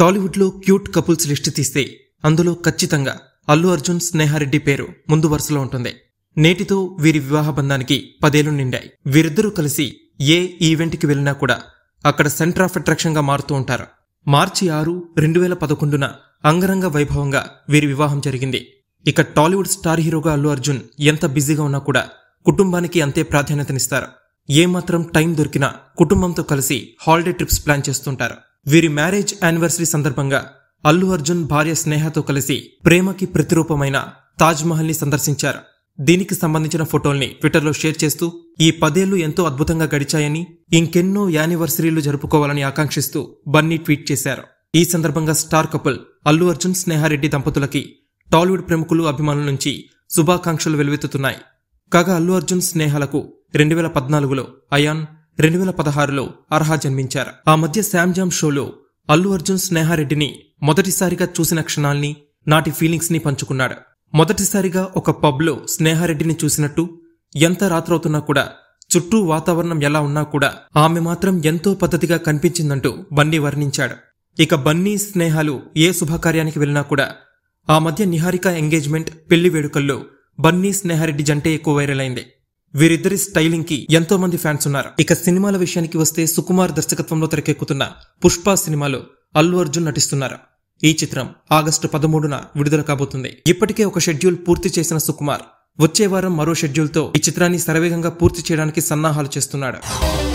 టాలీవుడ్లో cute couples list తీస్తే అందులో ఖచ్చితంగా అల్లు అర్జున్ స్నేహారెడ్డి పేరు ముందు వరుసలో ఉంటుంది నేటితో వీరి వివాహ బంధానికి పదేళ్లు నిండాయి వీరిద్దరూ కలిసి ఏ ఈవెంట్కి వెళ్ళినా కూడా అక్కడ సెంటర్ ఆఫ్ అట్రాక్షన్గా మారుతూ ఉంటారు మార్చి ఆరు రెండు వేల పదకొండున అంగరంగ వైభవంగా వీరి వివాహం జరిగింది ఇక టాలీవుడ్ స్టార్ హీరోగా అల్లు అర్జున్ ఎంత బిజీగా ఉన్నా కూడా కుటుంబానికి అంతే ప్రాధాన్యతనిస్తారు ఏమాత్రం టైం దొరికినా కుటుంబంతో కలిసి హాలిడే ట్రిప్స్ ప్లాన్ చేస్తుంటారు వీరి మ్యారేజ్ యానివర్సరీ సందర్భంగా అల్లు అర్జున్ భార్య స్నేహతో కలిసి ప్రేమకి ప్రతిరూపమైన తాజ్మహల్ని సందర్శించారు దీనికి సంబంధించిన ఫోటోల్ని ట్విట్టర్లో షేర్ చేస్తూ ఈ పదేళ్లు ఎంతో అద్భుతంగా గడిచాయని ఇంకెన్నో యానివర్సరీలు జరుపుకోవాలని ఆకాంక్షిస్తూ బన్నీ ట్వీట్ చేశారు ఈ సందర్భంగా స్టార్ కపుల్ అల్లు అర్జున్ స్నేహారెడ్డి దంపతులకి టాలీవుడ్ ప్రముఖులు అభిమానుల నుంచి శుభాకాంక్షలు వెలువెత్తుతున్నాయి కాగా అల్లు అర్జున్ స్నేహాలకు రెండు వేల పద్నాలుగులో అయాన్ రెండు వేల పదహారులో అర్హ జన్మించారు ఆ మధ్య శామ్జామ్ షోలో అల్లు అర్జున్ స్నేహారెడ్డిని మొదటిసారిగా చూసిన క్షణాల్ని నాటి ఫీలింగ్స్ని పంచుకున్నాడు మొదటిసారిగా ఒక పబ్లో స్నేహారెడ్డిని చూసినట్టు ఎంత రాత్రవుతున్నా కూడా చుట్టూ వాతావరణం ఎలా ఉన్నా కూడా ఆమె మాత్రం ఎంతో పద్ధతిగా కనిపించిందంటూ బన్నీ వర్ణించాడు ఇక బన్నీ స్నేహాలు ఏ శుభకార్యానికి వెళ్ళినా కూడా ఆ మధ్య నిహారిక ఎంగేజ్మెంట్ పెళ్లి వేడుకల్లో బన్నీ స్నేహారెడ్డి జంటే ఎక్కువ వైరల్ అయింది వీరిద్దరి స్టైలింగ్ కి ఎంతో మంది ఫ్యాన్స్ ఉన్నారు ఇక సినిమాల విషయానికి వస్తే సుకుమార్ దర్శకత్వంలో తెరకెక్కుతున్న పుష్ప సినిమాలో అల్లు అర్జున్ నటిస్తున్నారు ఈ చిత్రం ఆగస్టు పదమూడున విడుదల కాబోతుంది ఇప్పటికే ఒక షెడ్యూల్ పూర్తి చేసిన సుకుమార్ వచ్చే వారం మరో షెడ్యూల్తో ఈ చిత్రాన్ని శరవేగంగా పూర్తి చేయడానికి సన్నాహాలు చేస్తున్నాడు